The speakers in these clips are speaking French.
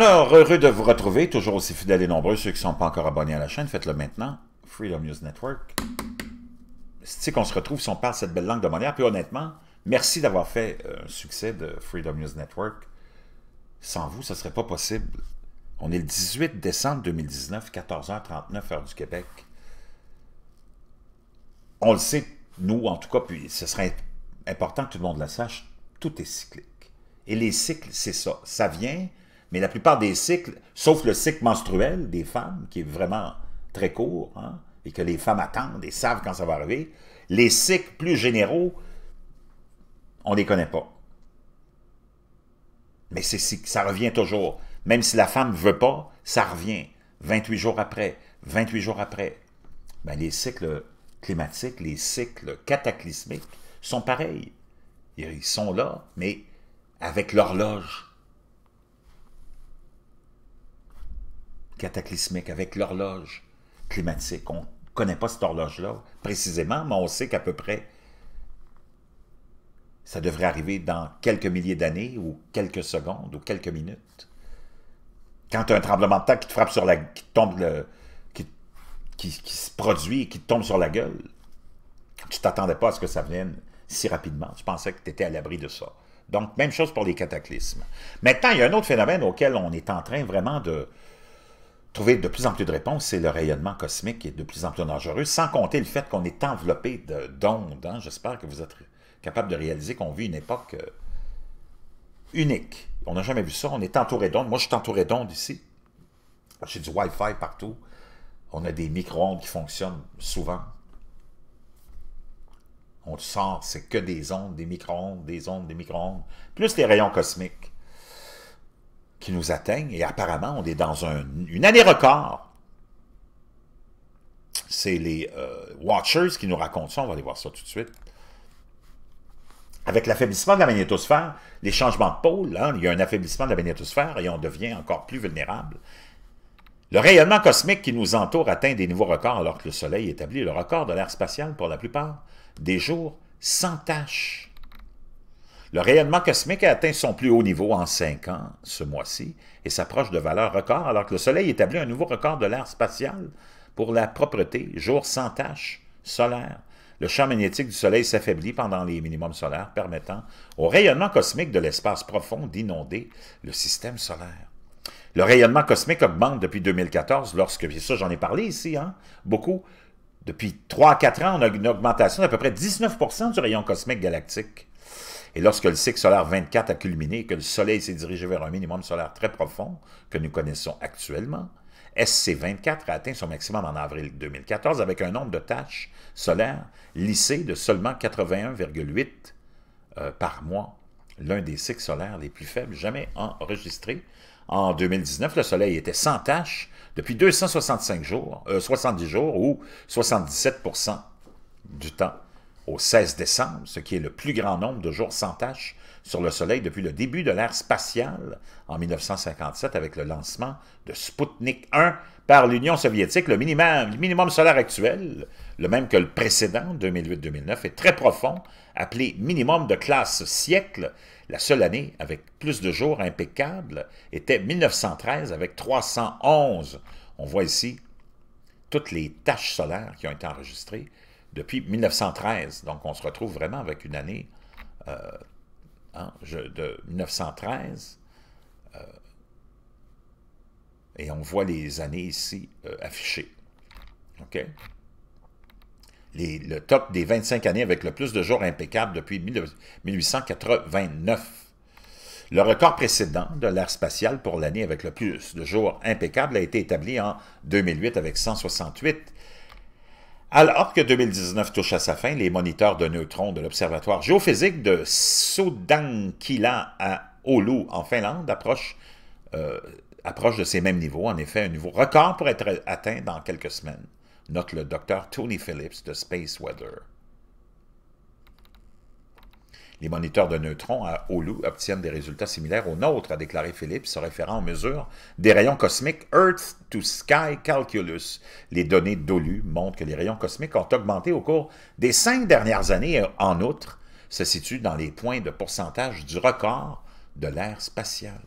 Alors, heureux de vous retrouver, toujours aussi fidèles et nombreux. Ceux qui ne sont pas encore abonnés à la chaîne, faites-le maintenant. Freedom News Network. C'est qu'on se retrouve si on parle cette belle langue de manière. Puis honnêtement, merci d'avoir fait euh, un succès de Freedom News Network. Sans vous, ce ne serait pas possible. On est le 18 décembre 2019, 14h39, heure du Québec. On le sait, nous, en tout cas, puis ce serait important que tout le monde le sache, tout est cyclique. Et les cycles, c'est ça. Ça vient, mais la plupart des cycles, sauf le cycle menstruel des femmes, qui est vraiment très court, hein, et que les femmes attendent et savent quand ça va arriver, les cycles plus généraux, on ne les connaît pas. Mais c'est, ça revient toujours. Même si la femme ne veut pas, ça revient. 28 jours après, 28 jours après. Ben, les cycles climatiques, les cycles cataclysmiques sont pareils. Ils sont là, mais avec l'horloge cataclysmique avec l'horloge climatique. On ne connaît pas cette horloge-là précisément, mais on sait qu'à peu près, ça devrait arriver dans quelques milliers d'années ou quelques secondes ou quelques minutes. Quand tu as un tremblement de terre qui te frappe sur la... qui tombe le... qui, se produit et qui te tombe sur la gueule, tu t'attendais pas à ce que ça vienne si rapidement. Tu pensais que tu étais à l'abri de ça. Donc, même chose pour les cataclysmes. Maintenant, il y a un autre phénomène auquel on est en train vraiment de, trouver de plus en plus de réponses, c'est le rayonnement cosmique qui est de plus en plus dangereux, sans compter le fait qu'on est enveloppé d'ondes. Hein. J'espère que vous êtes capable de réaliser qu'on vit une époque euh, unique. On n'a jamais vu ça. On est entouré d'ondes. Moi, je suis entouré d'ondes ici. J'ai du Wi-Fi partout. On a des micro-ondes qui fonctionnent souvent. On sort, c'est que des ondes, des micro-ondes, des ondes, des micro-ondes, plus les rayons cosmiques qui nous atteignent, et apparemment, on est dans une année record. C'est les euh, Watchers qui nous racontent ça, on va aller voir ça tout de suite. Avec l'affaiblissement de la magnétosphère, les changements de pôle, hein, il y a un affaiblissement de la magnétosphère et on devient encore plus vulnérable. Le rayonnement cosmique qui nous entoure atteint des nouveaux records alors que le Soleil établit le record de l'air spatial pour la plupart des jours sans tâche. Le rayonnement cosmique a atteint son plus haut niveau en cinq ans ce mois-ci et s'approche de valeurs records alors que le Soleil établit un nouveau record de l'ère spatiale pour la propreté, jour sans tâche solaire. Le champ magnétique du Soleil s'affaiblit pendant les minimums solaires, permettant au rayonnement cosmique de l'espace profond d'inonder le système solaire. Le rayonnement cosmique augmente depuis 2014, lorsque, ça j'en ai parlé ici, hein, beaucoup, depuis 3-4 ans, on a une augmentation d'à peu près 19 du rayon cosmique galactique. Et lorsque le cycle solaire 24 a culminé et que le Soleil s'est dirigé vers un minimum solaire très profond que nous connaissons actuellement, SC24 a atteint son maximum en avril 2014 avec un nombre de tâches solaires lissées de seulement 81,8 euh, par mois, l'un des cycles solaires les plus faibles jamais enregistrés. En 2019, le Soleil était sans tâches depuis 265 jours, 70 euh, jours ou 77 du temps au 16 décembre, ce qui est le plus grand nombre de jours sans tâches sur le Soleil depuis le début de l'ère spatiale en 1957 avec le lancement de Sputnik 1 par l'Union soviétique. Le minimum, minimum solaire actuel, le même que le précédent, 2008-2009, est très profond, appelé minimum de classe siècle. La seule année avec plus de jours impeccables était 1913 avec 311. On voit ici toutes les tâches solaires qui ont été enregistrées depuis 1913. Donc, on se retrouve vraiment avec une année euh, hein, de 1913. Euh, et on voit les années ici euh, affichées. OK? le top des 25 années avec le plus de jours impeccables depuis 1889. Le record précédent de l'ère spatiale pour l'année avec le plus de jours impeccables a été établi en 2008 avec 168 alors que 2019 touche à sa fin, les moniteurs de neutrons de l'Observatoire géophysique de Sudankila à Oulu, en Finlande, euh, approchent, de ces mêmes niveaux. En effet, un niveau record pourrait être atteint dans quelques semaines, note le docteur Tony Phillips de Space Weather. Les moniteurs de neutrons à Oulu obtiennent des résultats similaires aux nôtres, a déclaré Philippe, se référant aux mesures des rayons cosmiques Earth to Sky Calculus. Les données d'Oulu montrent que les rayons cosmiques ont augmenté au cours des cinq dernières années en outre se situe dans les points de pourcentage du record de l'ère spatiale.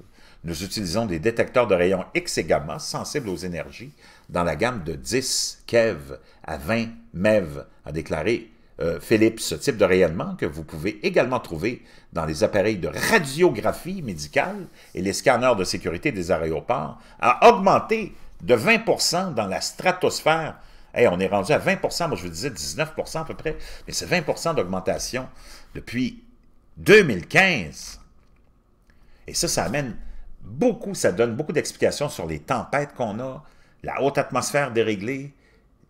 Nous utilisons des détecteurs de rayons X et gamma sensibles aux énergies dans la gamme de 10 keV à 20 MeV, a déclaré euh, Philippe, ce type de rayonnement que vous pouvez également trouver dans les appareils de radiographie médicale et les scanners de sécurité des aéroports, a augmenté de 20 dans la stratosphère. et on est rendu à 20 moi je vous disais 19 à peu près, mais c'est 20 d'augmentation depuis 2015. Et ça, ça amène beaucoup, ça donne beaucoup d'explications sur les tempêtes qu'on a, la haute atmosphère déréglée,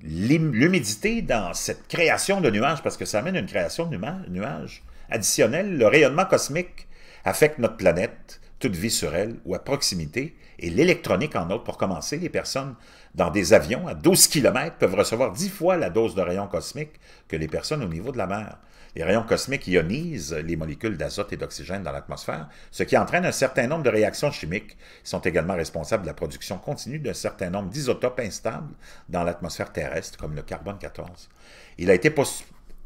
l'humidité dans cette création de nuages, parce que ça amène une création de nuages additionnels. le rayonnement cosmique affecte notre planète, toute vie sur elle ou à proximité, et l'électronique en autre. Pour commencer, les personnes dans des avions à 12 km peuvent recevoir 10 fois la dose de rayons cosmiques que les personnes au niveau de la mer. Les rayons cosmiques ionisent les molécules d'azote et d'oxygène dans l'atmosphère, ce qui entraîne un certain nombre de réactions chimiques. Ils sont également responsables de la production continue d'un certain nombre d'isotopes instables dans l'atmosphère terrestre, comme le carbone 14. Il a été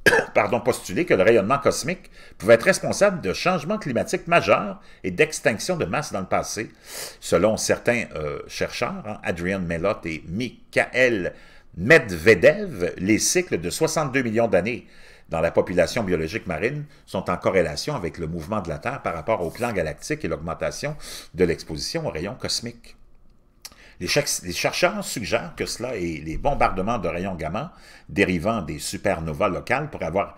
pardon, postuler que le rayonnement cosmique pouvait être responsable de changements climatiques majeurs et d'extinction de masse dans le passé, selon certains euh, chercheurs, hein, Adrian Mellott et Mikhail Medvedev, les cycles de 62 millions d'années dans la population biologique marine sont en corrélation avec le mouvement de la Terre par rapport au plan galactique et l'augmentation de l'exposition aux rayons cosmiques. Les, chercheurs suggèrent que cela et les bombardements de rayons gamma dérivant des supernovas locales pourraient avoir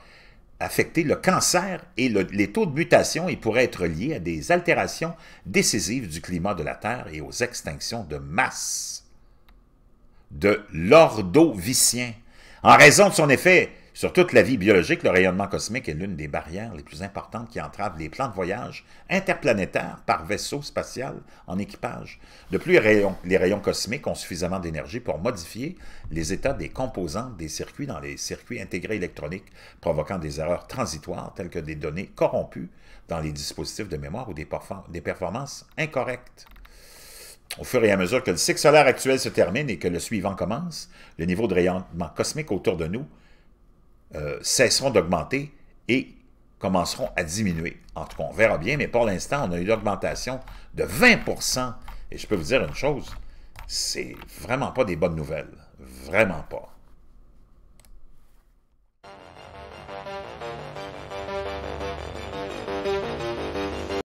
affecté le cancer et les taux de mutation et pourraient être liés à des altérations décisives du climat de la Terre et aux extinctions de masse de l'ordovicien. En raison de son effet sur toute la vie biologique, le rayonnement cosmique est l'une des barrières les plus importantes qui entravent les plans de voyage interplanétaires par vaisseau spatial en équipage. De plus, les rayons, cosmiques ont suffisamment d'énergie pour modifier les états des composants des circuits dans les circuits intégrés électroniques, provoquant des erreurs transitoires telles que des données corrompues dans les dispositifs de mémoire ou des, des performances incorrectes. Au fur et à mesure que le cycle solaire actuel se termine et que le suivant commence, le niveau de rayonnement cosmique autour de nous euh, cesseront d'augmenter et commenceront à diminuer. En tout cas, on verra bien, mais pour l'instant, on a eu une augmentation de 20 Et je peux vous dire une chose, c'est vraiment pas des bonnes nouvelles. Vraiment pas.